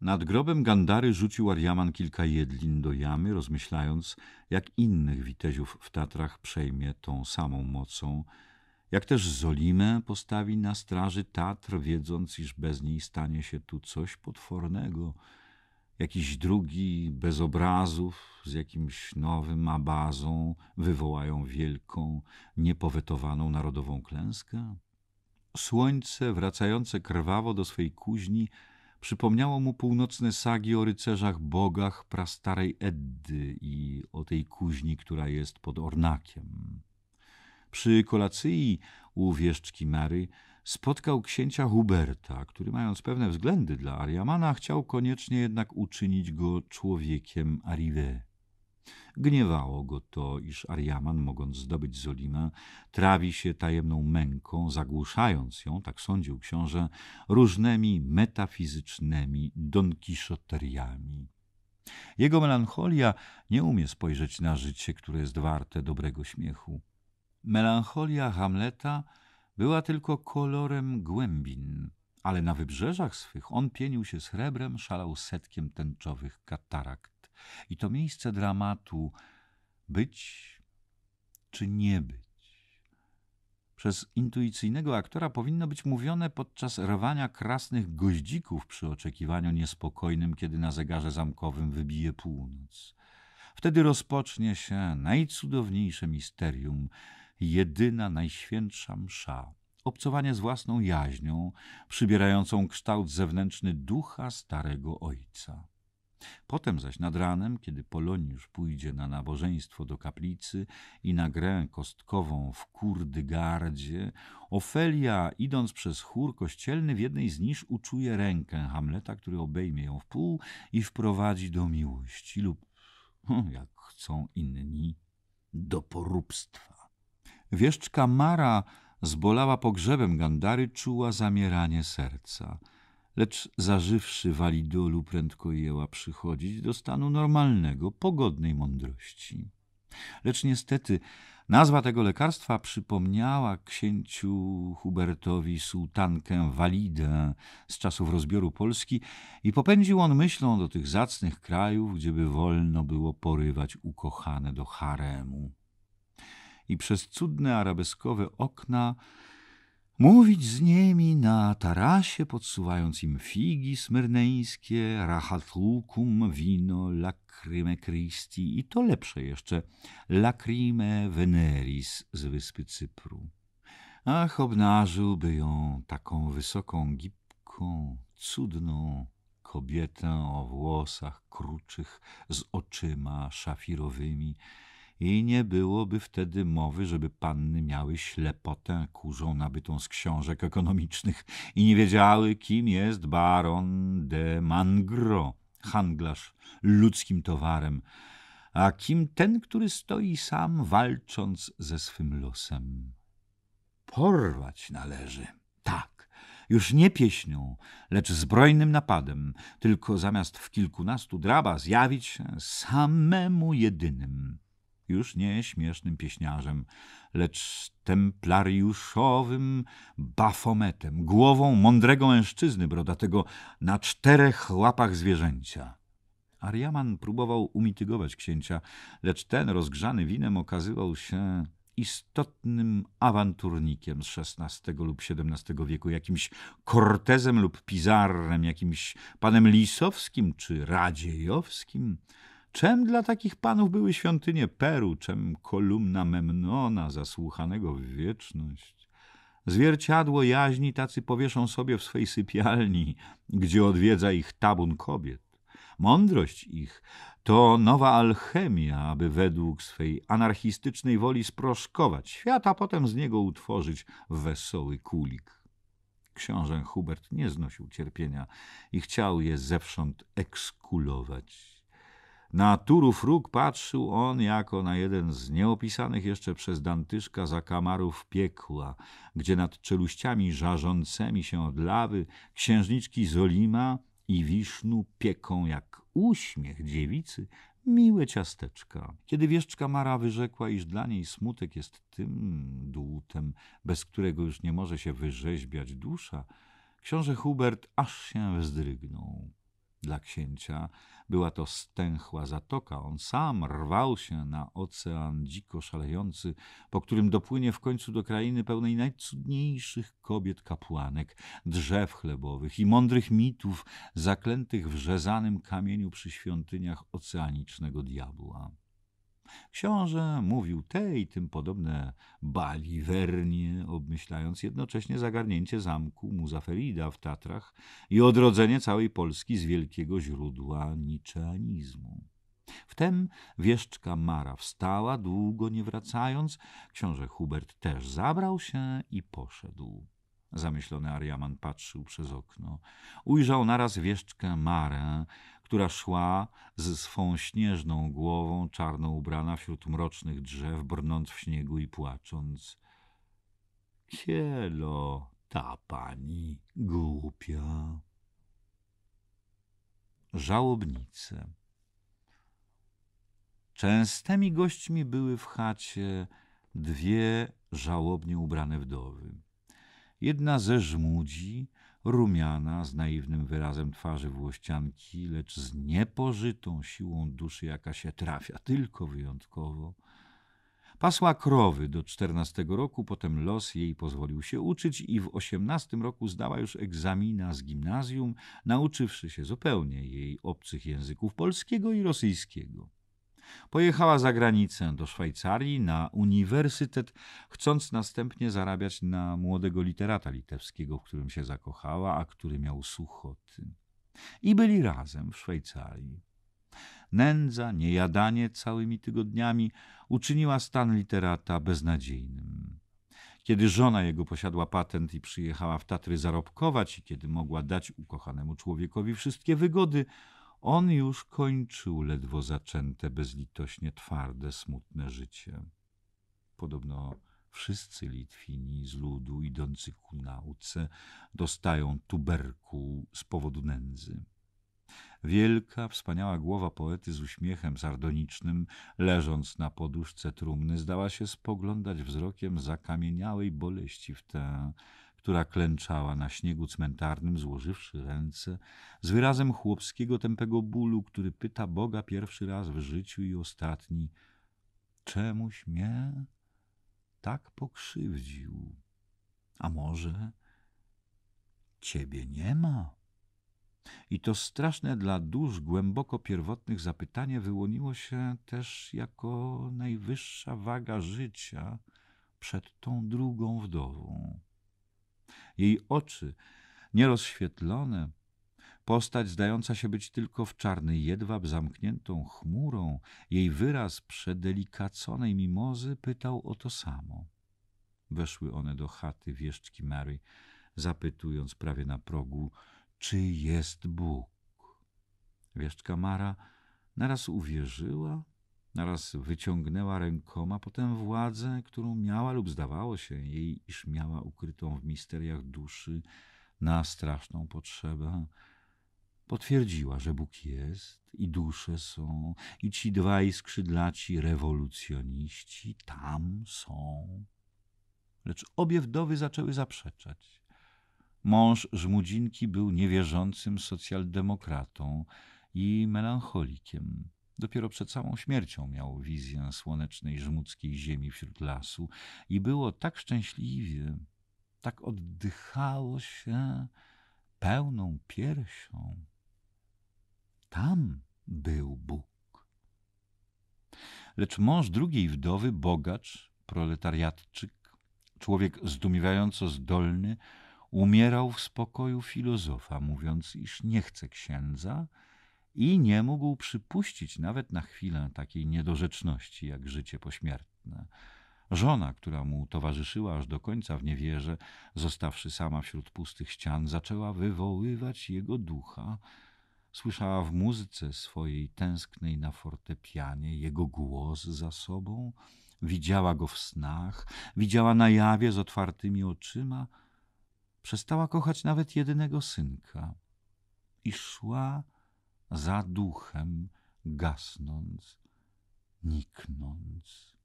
Nad grobem Gandary rzucił Ariaman kilka jedlin do jamy, rozmyślając, jak innych witeziów w Tatrach przejmie tą samą mocą, jak też Zolimę postawi na straży Tatr, wiedząc, iż bez niej stanie się tu coś potwornego, jakiś drugi bez obrazów z jakimś nowym abazą wywołają wielką, niepowetowaną narodową klęskę? Słońce wracające krwawo do swej kuźni Przypomniało mu północne sagi o rycerzach bogach prastarej Eddy i o tej kuźni, która jest pod Ornakiem. Przy kolacyi u wieszczki Mary spotkał księcia Huberta, który mając pewne względy dla Ariamana, chciał koniecznie jednak uczynić go człowiekiem Arrive. Gniewało go to, iż Ariaman, mogąc zdobyć Zolimę, trawi się tajemną męką, zagłuszając ją, tak sądził książę, różnymi metafizycznymi donkiszoteriami. Jego melancholia nie umie spojrzeć na życie, które jest warte dobrego śmiechu. Melancholia Hamleta była tylko kolorem głębin, ale na wybrzeżach swych on pienił się srebrem, szalał setkiem tęczowych katarakt. I to miejsce dramatu być czy nie być przez intuicyjnego aktora powinno być mówione podczas rwania krasnych goździków przy oczekiwaniu niespokojnym, kiedy na zegarze zamkowym wybije północ. Wtedy rozpocznie się najcudowniejsze misterium, jedyna najświętsza msza, obcowanie z własną jaźnią, przybierającą kształt zewnętrzny ducha starego ojca. Potem zaś nad ranem, kiedy Poloniusz pójdzie na nabożeństwo do kaplicy i na grę kostkową w Kurdygardzie, Ofelia, idąc przez chór kościelny, w jednej z nisz uczuje rękę Hamleta, który obejmie ją w pół i wprowadzi do miłości lub, hmm, jak chcą inni, do poróbstwa. Wieszczka Mara zbolała pogrzebem Gandary, czuła zamieranie serca – lecz zażywszy walidolu prędko jęła przychodzić do stanu normalnego, pogodnej mądrości. Lecz niestety nazwa tego lekarstwa przypomniała księciu Hubertowi sułtankę Walidę z czasów rozbioru Polski i popędził on myślą do tych zacnych krajów, gdzieby wolno było porywać ukochane do haremu. I przez cudne arabeskowe okna mówić z nimi na tarasie, podsuwając im figi smyrneńskie, rachatlukum, wino, lacrime Christi i to lepsze jeszcze, lacrime veneris z wyspy Cypru. Ach, obnażyłby ją taką wysoką, gipką, cudną kobietę o włosach kruczych, z oczyma szafirowymi, i nie byłoby wtedy mowy, żeby panny miały ślepotę kurzą nabytą z książek ekonomicznych i nie wiedziały, kim jest baron de Mangro, handlarz ludzkim towarem, a kim ten, który stoi sam walcząc ze swym losem. Porwać należy, tak już nie pieśnią, lecz zbrojnym napadem, tylko zamiast w kilkunastu draba zjawić się samemu jedynym już nie śmiesznym pieśniarzem, lecz templariuszowym bafometem, głową mądrego mężczyzny brodatego na czterech łapach zwierzęcia. Ariaman próbował umitygować księcia, lecz ten rozgrzany winem okazywał się istotnym awanturnikiem z XVI lub XVII wieku, jakimś Kortezem lub Pizarrem, jakimś panem Lisowskim czy Radziejowskim – Czem dla takich panów były świątynie Peru, czem kolumna Memnona zasłuchanego w wieczność? Zwierciadło jaźni tacy powieszą sobie w swej sypialni, gdzie odwiedza ich tabun kobiet. Mądrość ich to nowa alchemia, aby według swej anarchistycznej woli sproszkować świat, a potem z niego utworzyć wesoły kulik. Książę Hubert nie znosił cierpienia i chciał je zewsząd ekskulować. Na Turów Róg patrzył on jako na jeden z nieopisanych jeszcze przez Dantyszka zakamarów piekła, gdzie nad czeluściami żarzącymi się od lawy księżniczki Zolima i Wisznu pieką jak uśmiech dziewicy miłe ciasteczka. Kiedy wieszczka Mara wyrzekła, iż dla niej smutek jest tym dłutem, bez którego już nie może się wyrzeźbiać dusza, książę Hubert aż się wzdrygnął. Dla księcia była to stęchła zatoka. On sam rwał się na ocean dziko szalejący, po którym dopłynie w końcu do krainy pełnej najcudniejszych kobiet kapłanek, drzew chlebowych i mądrych mitów zaklętych w rzezanym kamieniu przy świątyniach oceanicznego diabła. Książę mówił te i tym podobne baliwernie, obmyślając jednocześnie zagarnięcie zamku Muzaferida w Tatrach i odrodzenie całej Polski z wielkiego źródła niczeanizmu. Wtem wieszczka Mara wstała, długo nie wracając. Książę Hubert też zabrał się i poszedł. Zamyślony Ariaman patrzył przez okno. Ujrzał naraz wieszczkę Marę, która szła ze swą śnieżną głową, czarno ubrana wśród mrocznych drzew, brnąc w śniegu i płacząc. Kielo, ta pani głupia. Żałobnice. Częstymi gośćmi były w chacie dwie żałobnie ubrane wdowy. Jedna ze żmudzi, rumiana, z naiwnym wyrazem twarzy włościanki, lecz z niepożytą siłą duszy, jaka się trafia, tylko wyjątkowo. Pasła krowy do czternastego roku, potem los jej pozwolił się uczyć i w osiemnastym roku zdała już egzamina z gimnazjum, nauczywszy się zupełnie jej obcych języków polskiego i rosyjskiego. Pojechała za granicę do Szwajcarii na uniwersytet, chcąc następnie zarabiać na młodego literata litewskiego, w którym się zakochała, a który miał suchoty. I byli razem w Szwajcarii. Nędza, niejadanie całymi tygodniami uczyniła stan literata beznadziejnym. Kiedy żona jego posiadła patent i przyjechała w Tatry zarobkować i kiedy mogła dać ukochanemu człowiekowi wszystkie wygody – on już kończył ledwo zaczęte, bezlitośnie twarde, smutne życie. Podobno wszyscy Litwini z ludu idący ku nauce dostają tuberku z powodu nędzy. Wielka, wspaniała głowa poety z uśmiechem sardonicznym, leżąc na poduszce trumny, zdała się spoglądać wzrokiem zakamieniałej boleści w tę która klęczała na śniegu cmentarnym, złożywszy ręce, z wyrazem chłopskiego tępego bólu, który pyta Boga pierwszy raz w życiu i ostatni: Czemuś mnie tak pokrzywdził? A może ciebie nie ma? I to straszne dla dusz głęboko pierwotnych zapytanie wyłoniło się też jako najwyższa waga życia przed tą drugą wdową jej oczy, nierozświetlone, postać zdająca się być tylko w czarny jedwab zamkniętą chmurą, jej wyraz przedelikaconej mimozy pytał o to samo. Weszły one do chaty wieszczki Mary, zapytując prawie na progu, czy jest Bóg. Wieszczka Mara naraz uwierzyła, Naraz wyciągnęła rękoma potem władzę, którą miała lub zdawało się jej, iż miała ukrytą w misteriach duszy na straszną potrzebę. Potwierdziła, że Bóg jest i dusze są i ci dwaj skrzydlaci rewolucjoniści tam są. Lecz obie wdowy zaczęły zaprzeczać. Mąż Żmudzinki był niewierzącym socjaldemokratą i melancholikiem. Dopiero przed samą śmiercią miał wizję słonecznej, żmudzkiej ziemi wśród lasu i było tak szczęśliwie, tak oddychało się pełną piersią. Tam był Bóg. Lecz mąż drugiej wdowy, bogacz, proletariatczyk, człowiek zdumiewająco zdolny, umierał w spokoju filozofa, mówiąc, iż nie chce księdza, i nie mógł przypuścić nawet na chwilę takiej niedorzeczności jak życie pośmiertne. Żona, która mu towarzyszyła aż do końca w niewierze, zostawszy sama wśród pustych ścian, zaczęła wywoływać jego ducha. Słyszała w muzyce swojej tęsknej na fortepianie jego głos za sobą, widziała go w snach, widziała na jawie z otwartymi oczyma. Przestała kochać nawet jedynego synka i szła za duchem gasnąc, niknąc.